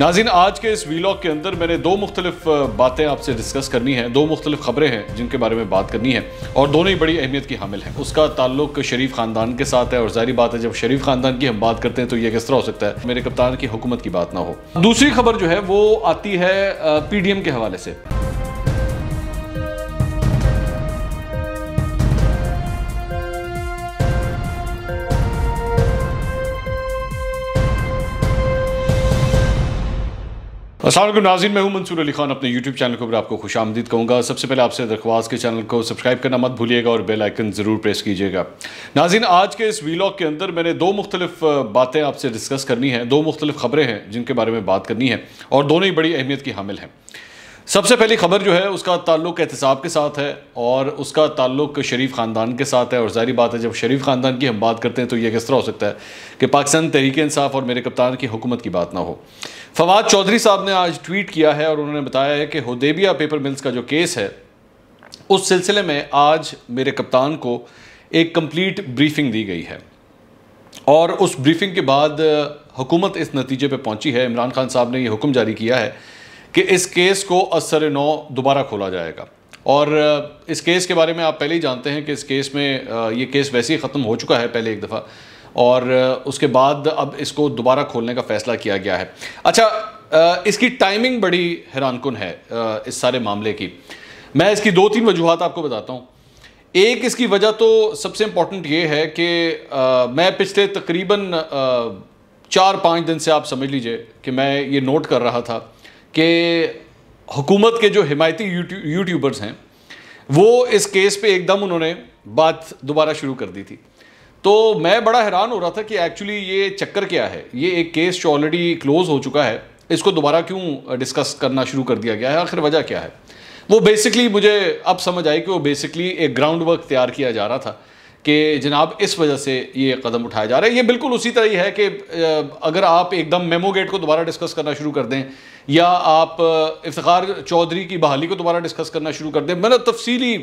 नाजिन आज के इस वीलॉग के अंदर मैंने दो मुख्तलिफ बातें आपसे डिस्कस करनी है दो मुख्तलिफ खबरें हैं जिनके बारे में बात करनी है और दोनों ही बड़ी अहमियत की हामिल है उसका ताल्लुक शरीफ ख़ानदान के साथ है और जारी बात है जब शरीफ ख़ानदान की हम बात करते हैं तो यह किस तरह हो सकता है मेरे कप्तान की हुकूमत की बात ना हो दूसरी खबर जो है वो आती है पी डी एम के हवाले से असल नाज़िन मैं हूं मंसूर अली खान अपने यूट्यूब चैनल के ऊपर आपको खुश आमदीद कहूँगा सबसे पहले आपसे दरख्वास के चैनल को सब्सक्राइब करना मत भूलिएगा और बेल आइकन ज़रूर प्रेस कीजिएगा नाजिन आज के इस वीलॉग के अंदर मैंने दो मुख्तलिफ बातें आपसे डिस्कस करनी है दो मुख्तलिफ खबरें हैं जिनके बारे में बात करनी है और दोनों ही बड़ी अहमियत की हामिल हैं सबसे पहली खबर जो है उसका ताल्लुक एहतसाब के साथ है और उसका ताल्लुक शरीफ ख़ानदान के साथ है और जाहिर बात है जब शरीफ ख़ानदान की हम बात करते हैं तो यह किस तरह हो सकता है कि पाकिस्तान तहरीक इंसाफ और मेरे कप्तान की हुकूमत की बात ना हो फवाद चौधरी साहब ने आज ट्वीट किया है और उन्होंने बताया है कि हदेबिया पेपर मिल्स का जो केस है उस सिलसिले में आज मेरे कप्तान को एक कम्प्लीट ब्रीफिंग दी गई है और उस ब्रीफिंग के बाद हुकूमत इस नतीजे पर पहुंची है इमरान खान साहब ने यह हुक्म जारी किया है कि इस केस को असर नौ दोबारा खोला जाएगा और इस केस के बारे में आप पहले ही जानते हैं कि इस केस में ये केस वैसे ही ख़त्म हो चुका है पहले एक दफ़ा और उसके बाद अब इसको दोबारा खोलने का फैसला किया गया है अच्छा इसकी टाइमिंग बड़ी हैरानकुन है इस सारे मामले की मैं इसकी दो तीन वजूहत आपको बताता हूँ एक इसकी वजह तो सबसे इम्पॉर्टेंट ये है कि मैं पिछले तकरीबन चार पाँच दिन से आप समझ लीजिए कि मैं ये नोट कर रहा था कि हुकूमत के जो हिमायती यूट्यूबर्स हैं वो इस केस पे एकदम उन्होंने बात दोबारा शुरू कर दी थी तो मैं बड़ा हैरान हो रहा था कि एक्चुअली ये चक्कर क्या है ये एक केस जो ऑलरेडी क्लोज हो चुका है इसको दोबारा क्यों डिस्कस करना शुरू कर दिया गया है आखिर वजह क्या है वो बेसिकली मुझे अब समझ आई कि वो बेसिकली एक ग्राउंड वर्क तैयार किया जा रहा था कि जनाब इस वजह से ये कदम उठाया जा रहा है ये बिल्कुल उसी तरह ही है कि अगर आप एकदम मेमो गेट को दोबारा डिस्कस करना शुरू कर दें या आप इफ्तार चौधरी की बहाली को दोबारा डिस्कस करना शुरू कर दें मैंने मतलब तफसीली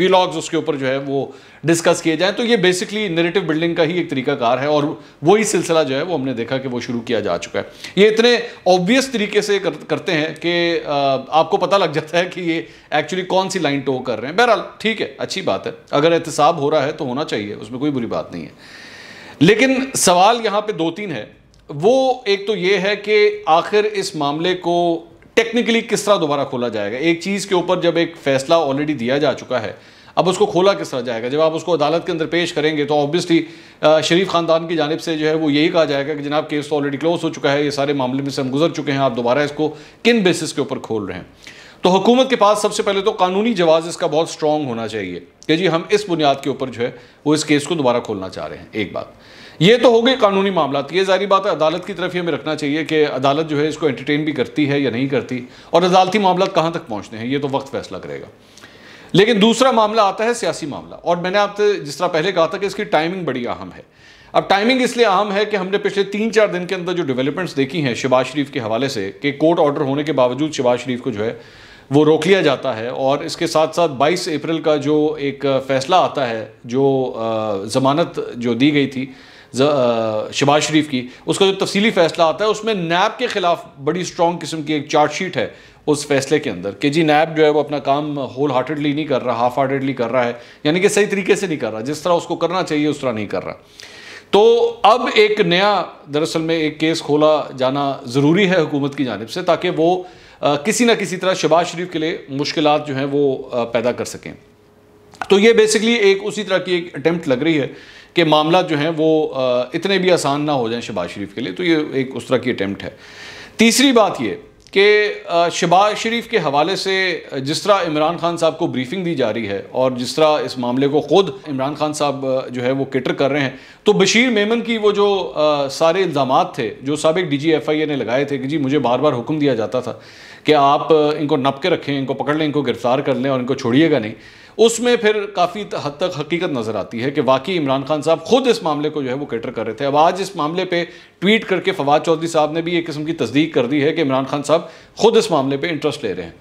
वीलॉग्स उसके ऊपर जो है वो डिस्कस किए जाएँ तो ये बेसिकली नरेटिव बिल्डिंग का ही एक तरीकाकार है और वही सिलसिला जो है वो हमने देखा कि वो शुरू किया जा चुका है ये इतने ऑब्वियस तरीके से कर, करते हैं कि आपको पता लग जाता है कि ये एक्चुअली कौन सी लाइन टो कर रहे हैं बहरहाल ठीक है अच्छी बात है अगर एहतसाब हो रहा है तो होना चाहिए उसमें कोई बुरी बात नहीं है लेकिन सवाल यहाँ पर दो तीन है वो एक तो ये है कि आखिर इस मामले को टेक्निकली किस तरह दोबारा खोला जाएगा एक चीज़ के ऊपर जब एक फैसला ऑलरेडी दिया जा चुका है अब उसको खोला किस तरह जाएगा जब आप उसको अदालत के अंदर पेश करेंगे तो ऑब्वियसली शरीफ ख़ानदान की जानब से जो है वो यही कहा जाएगा कि जनाब केस तो ऑलरेडी क्लोज हो चुका है ये सारे मामले में से हम गुजर चुके हैं आप दोबारा इसको किन बेसिस के ऊपर खोल रहे हैं तो हुकूमत के पास सबसे पहले तो कानूनी जवाब इसका बहुत स्ट्रॉन्ग होना चाहिए कि जी हम इस बुनियाद के ऊपर जो है वो इस केस को दोबारा खोलना चाह रहे हैं एक बात ये तो हो गई कानूनी मामला तो ये जारी बात है अदालत की तरफ ये हमें रखना चाहिए कि अदालत जो है इसको एंटरटेन भी करती है या नहीं करती और अदालती मामला कहाँ तक पहुँचने हैं ये तो वक्त फैसला करेगा लेकिन दूसरा मामला आता है सियासी मामला और मैंने आपसे जिस तरह पहले कहा था कि इसकी टाइमिंग बड़ी अहम है अब टाइमिंग इसलिए अहम है कि हमने पिछले तीन चार दिन के अंदर जो डेवलपमेंट्स देखी हैं शिबाज शरीफ के हवाले से कि कोर्ट ऑर्डर होने के बावजूद शिबाज शरीफ को जो है वो रोक लिया जाता है और इसके साथ साथ 22 अप्रैल का जो एक फैसला आता है जो ज़मानत जो दी गई थी शबाज शरीफ की उसका जो तफसीली फैसला आता है उसमें नैब के ख़िलाफ़ बड़ी स्ट्रॉन्ग किस्म की एक चार्ज शीट है उस फैसले के अंदर कि जी नैब जो है वो अपना काम होल हार्टेडली नहीं कर रहा हाफ हार्टेडली कर रहा है यानी कि सही तरीके से नहीं कर रहा जिस तरह उसको करना चाहिए उस तरह नहीं कर रहा तो अब एक नया दरअसल में एक केस खोला जाना ज़रूरी है हुकूमत की जानब से ताकि वो आ, किसी ना किसी तरह शबाज शरीफ के लिए मुश्किल जो हैं वो आ, पैदा कर सकें तो ये बेसिकली एक उसी तरह की एक अटैम्प्ट लग रही है कि मामला जो है वो इतने भी आसान ना हो जाए शहबाज शरीफ के लिए तो ये एक उस तरह की अटैम्प्ट है तीसरी बात ये कि शहबाज शरीफ के हवाले से जिस तरह इमरान खान साहब को ब्रीफिंग दी जा रही है और जिस तरह इस मामले को ख़ुद इमरान खान साहब जो है वो किटर कर रहे हैं तो बशीर मेमन की वो जो आ, सारे इल्ज़ाम थे जो सबक डी जी एफ आई ए ने लगाए थे कि जी मुझे बार बार हुक्म दिया जाता था कि आप इनको नप के रखें इनको पकड़ लें इनको गिरफ़्तार कर लें और इनको छोड़िएगा नहीं उसमें फिर काफ़ी हद तक हकीकत नज़र आती है कि वाकई इमरान खान साहब खुद इस मामले को जो है वो कैटर कर रहे थे अब आज इस मामले पर ट्वीट करके फवाद चौधरी साहब ने भी एक किस्म की तस्दीक कर दी है कि इमरान खान साहब खुद इस मामले पर इंटरेस्ट ले रहे हैं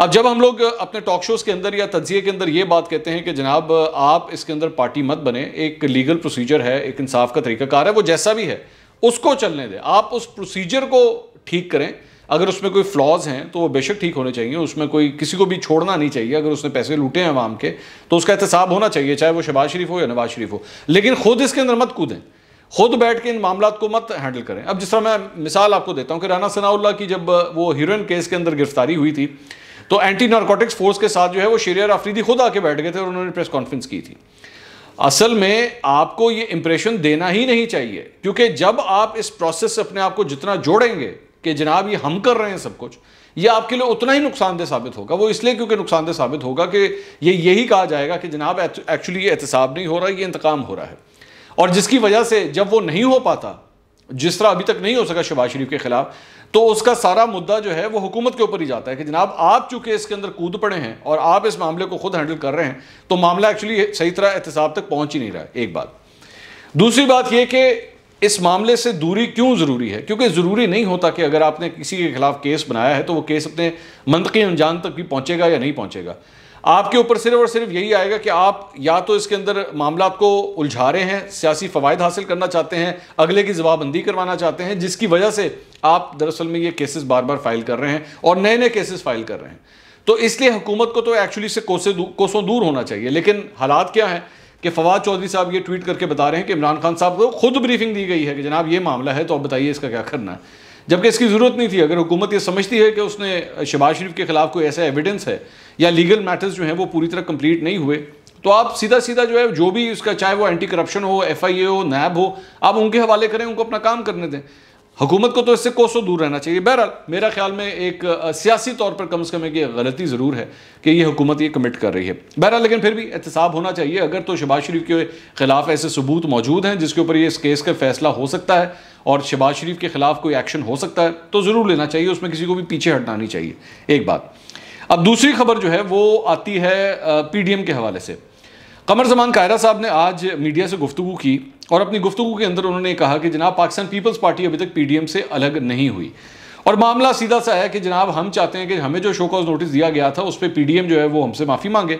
अब जब हम लोग अपने टॉक शोज़ के अंदर या तजिए के अंदर ये बात कहते हैं कि जनाब आप इसके अंदर पार्टी मत बने एक लीगल प्रोसीजर है एक इंसाफ का तरीकाकार है वो जैसा भी है उसको चलने दें आप उस प्रोसीजर को ठीक करें अगर उसमें कोई फ्लॉज हैं तो वो बेशक ठीक होने चाहिए उसमें कोई किसी को भी छोड़ना नहीं चाहिए अगर उसने पैसे लूटे हैं वाम के तो उसका एहतसाब होना चाहिए चाहे वो शबाज शरीफ हो या नवाज शरीफ हो लेकिन खुद इसके अंदर मत कूदें खुद बैठ के इन मामला को मत हैंडल करें अब जिस तरह मैं मिसाल आपको देता हूँ कि राना सनाउल्ला की जब वो हीरोइन केस के अंदर गिरफ्तारी हुई थी तो एंटी नारकोटिक्स फोर्स के साथ जो है वो शेरियर आफरीदी खुद आके बैठ गए थे और उन्होंने प्रेस कॉन्फ्रेंस की थी असल में आपको ये इंप्रेशन देना ही नहीं चाहिए क्योंकि जब आप इस प्रोसेस से अपने आप को जितना जोड़ेंगे कि जनाब ये हम कर रहे हैं सब कुछ ये आपके लिए उतना ही नुकसानदेह साबित होगा वो इसलिए क्योंकि नुकसानदेह साबित होगा कि ये यही कहा जाएगा कि जनाब एक्चुअली ये एहतसाब नहीं हो रहा ये इंतकाम हो रहा है और जिसकी वजह से जब वो नहीं हो पाता जिस तरह अभी तक नहीं हो सका शहबाज शरीफ के खिलाफ तो उसका सारा मुद्दा जो है वो हुकूमत के ऊपर ही जाता है कि जनाब आप चूंकि इसके अंदर कूद पड़े हैं और आप इस मामले को खुद हैंडल कर रहे हैं तो मामला एक्चुअली सही तरह एहतसाब तक पहुंच ही नहीं रहा है एक बात दूसरी बात यह कि इस मामले से दूरी क्यों ज़रूरी है क्योंकि ज़रूरी नहीं होता कि अगर आपने किसी के खिलाफ केस बनाया है तो वो केस अपने मनतकी अनजान तक भी पहुँचेगा या नहीं पहुँचेगा आपके ऊपर सिर्फ और सिर्फ यही आएगा कि आप या तो इसके अंदर मामला को उलझा रहे हैं सियासी फ़वाद हासिल करना चाहते हैं अगले की जवाबंदी करवाना चाहते हैं जिसकी वजह से आप दरअसल में ये केसेस बार बार फाइल कर रहे हैं और नए नए केसेस फाइल कर रहे हैं तो इसलिए हुकूमत को तो एक्चुअली से कोसे कोसों दूर होना चाहिए लेकिन हालात क्या हैं कि फवाद चौधरी साहब ये ट्वीट करके बता रहे हैं कि इमरान खान साहब को खुद ब्रीफिंग दी गई है कि जनाब ये मामला है तो आप बताइए इसका क्या करना है जबकि इसकी ज़रूरत नहीं थी अगर हुकूमत ये समझती है कि उसने शबाज शरीफ के ख़िलाफ़ कोई ऐसा एविडेंस है या लीगल मैटर्स जो हैं वो पूरी तरह कंप्लीट नहीं हुए तो आप सीधा सीधा जो है जो भी उसका चाहे वो एंटी करप्शन हो एफ आई ए हो नैब हो आप उनके हवाले करें उनको अपना काम करने दें हुकूमत को तो इससे कोसों दूर रहना चाहिए बहरहाल मेरा ख्याल में एक सियासी तौर पर कम से कम एक ये गलती ज़रूर है कि ये हुकूमत ये कमिट कर रही है बहरहाल लेकिन फिर भी एहतसाब होना चाहिए अगर तो शबाज शरीफ के खिलाफ ऐसे सबूत मौजूद हैं जिसके ऊपर ये इस केस का फैसला हो सकता है और शबाज शरीफ के खिलाफ कोई एक्शन हो सकता है तो ज़रूर लेना चाहिए उसमें किसी को भी पीछे हटना नहीं चाहिए एक बात अब दूसरी खबर जो है वो आती है पी डी एम के हवाले से कमर जमान कायरा साहब ने आज मीडिया से गुफ्तु की और अपनी गुफ्तु के अंदर उन्होंने कहा कि जनाब पाकिस्तान पीपल्स पार्टी अभी तक पीडीएम से अलग नहीं हुई और मामला सीधा सा है कि जनाब हम चाहते हैं कि हमें जो शोकॉज नोटिस दिया गया था उस पर पीडीएम जो है वो हमसे माफ़ी मांगे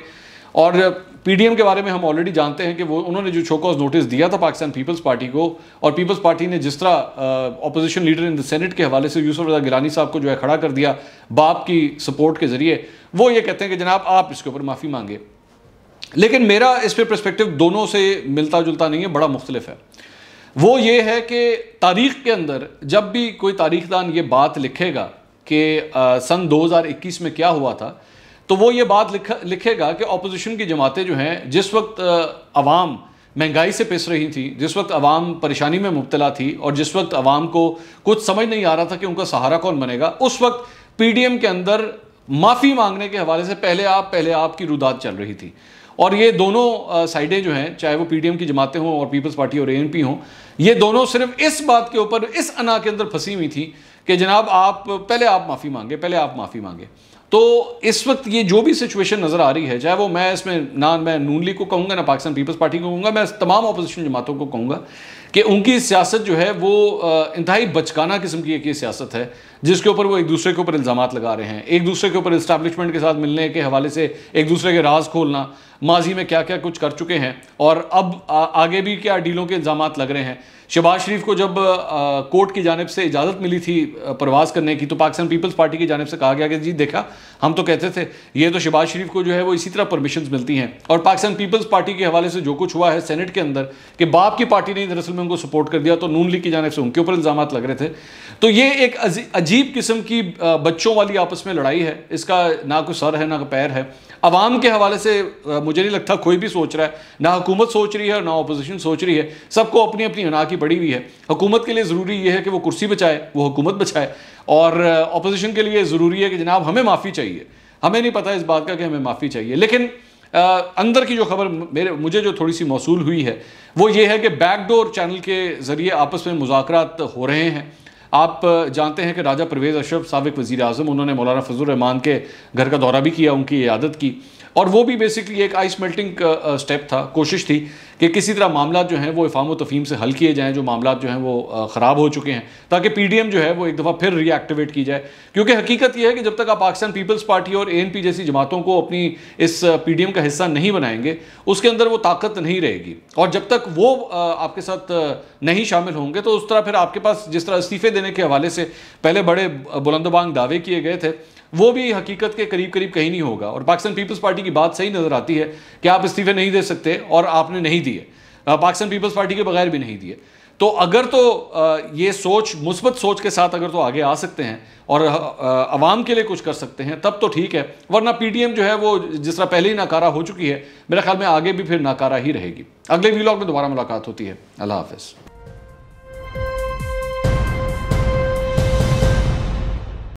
और पीडीएम के बारे में हम ऑलरेडी जानते हैं कि वो उन्होंने जो शोकॉज नोटिस दिया था पाकिस्तान पीपल्स पार्टी को और पीपल्स पार्टी ने जिस तरह opposition leader in the senate के हवाले से यूसुफ रजा गिलानी साहब को जो है खड़ा कर दिया बाप की सपोर्ट के ज़रिए वो ये कहते हैं कि जनाब आप इसके ऊपर माफ़ी मांगे लेकिन मेरा इस पर प्रस्पेक्टिव दोनों से मिलता जुलता नहीं है बड़ा मुख्तलिफ है वो ये है कि तारीख के अंदर जब भी कोई तारीखदान ये बात लिखेगा कि सन 2021 में क्या हुआ था तो वो ये बात लिख लिखेगा कि अपोजिशन की जमातें जो हैं जिस वक्त आवाम महंगाई से पिस रही थी जिस वक्त आवाम परेशानी में मुबतला थी और जिस वक्त आवाम को कुछ समझ नहीं आ रहा था कि उनका सहारा कौन बनेगा उस वक्त पी डी एम के अंदर माफ़ी मांगने के हवाले से पहले आप पहले आपकी रुदात चल रही थी और ये दोनों साइडें जो हैं चाहे वो पीडीएम की जमातें हों और पीपल्स पार्टी और एएनपी हों ये दोनों सिर्फ इस बात के ऊपर इस अना के अंदर फंसी हुई थी कि जनाब आप पहले आप माफ़ी मांगे पहले आप माफ़ी मांगे तो इस वक्त ये जो भी सिचुएशन नज़र आ रही है चाहे वो मैं इसमें ना मैं नून लीग को कहूँगा ना पाकिस्तान पीपल्स पार्टी को कहूँगा मैं तमाम अपोजिशन जमातों को कहूँगा कि उनकी सियासत जो है वो इंतहाई बचकाना किस्म की एक सियासत है जिसके ऊपर वो एक दूसरे के ऊपर इल्ज़ाम लगा रहे हैं एक दूसरे के ऊपर इस्टेब्लिशमेंट के साथ मिलने के हवाले से एक दूसरे के राज खोलना माजी में क्या क्या कुछ कर चुके हैं और अब आ, आगे भी क्या डीलों के इल्ज़ाम लग रहे हैं शहबाज शरीफ को जब आ, कोर्ट की जानब से इजाज़त मिली थी प्रवास करने की तो पाकिस्तान पीपल्स पार्टी की जानब से कहा गया कि जी देखा हम तो कहते थे ये तो शहबाज शरीफ को जो है वो इसी तरह परमिशन मिलती हैं और पाकिस्तान पीपल्स पार्टी के हवाले से जो कुछ हुआ है सेनेट के अंदर कि बाप की पार्टी नहीं दरअसल में उनको सपोर्ट कर दिया तो नून लीग की जानब से उनके ऊपर इल्ज़ाम लग रहे थे तो ये एक अजीब किस्म की बच्चों वाली आपस में लड़ाई है इसका ना कोई सर है ना कोई पैर है आवाम के हवाले से मुझे नहीं लगता कोई भी सोच रहा है ना हुकूमत सोच रही है ना अपोजिशन सोच रही है सबको अपनी अपनी हना की पड़ी हुई है हुकूमत के लिए ज़रूरी ये है कि वो कुर्सी बचाए वो हुकूमत बचाए और अपोजिशन के लिए ज़रूरी है कि जनाब हमें माफ़ी चाहिए हमें नहीं पता इस बात का कि हमें माफ़ी चाहिए लेकिन अंदर की जो खबर मेरे मुझे जो थोड़ी सी मौसू हुई है वो ये है कि बैकडोर चैनल के ज़रिए आपस में मुजाकर हो रहे हैं आप जानते हैं कि राजा परवेज़ अशरफ सबक वज़ी अजम उन्होंने मौलाना फजल रहमान के घर का दौरा भी किया उनकी आदत की और वो भी बेसिकली एक आइस मेल्टिंग स्टेप था कोशिश थी कि किसी तरह मामला जो है वो इफाम तफीम से हल किए जाएँ जो मामला जो हैं वो uh, ख़राब हो चुके हैं ताकि पी डी एम जो है वो एक दफ़ा फिर रीएक्टिवेट की जाए क्योंकि हकीकत यह है कि जब तक आप पाकिस्तान पीपल्स पार्टी और ए एन पी जैसी जमातों को अपनी इस पी डी एम का हिस्सा नहीं बनाएंगे उसके अंदर वो ताकत नहीं रहेगी और जब तक वो uh, आपके साथ uh, नहीं शामिल होंगे तो उस तरह फिर आपके पास जिस तरह इस्तीफे देने के हवाले से पहले बड़े बुलंदबांग दावे किए गए थे वो भी हकीकत के करीब करीब कहीं नहीं होगा और पाकिस्तान पीपल्स पार्टी की बात सही नज़र आती है कि आप इस्तीफे नहीं दे सकते और आपने नहीं दिए पाकिस्तान पीपल्स पार्टी के बगैर भी नहीं दिए तो अगर तो ये सोच मुस्बत सोच के साथ अगर तो आगे आ सकते हैं और आवाम के लिए कुछ कर सकते हैं तब तो ठीक है वरना पीटीएम जो है वो जिस तरह पहले ही नाकारा हो चुकी है मेरे ख्याल में आगे भी फिर नाकारा ही रहेगी अगले वीलॉग में दोबारा मुलाकात होती है अल्लाह हाफिज़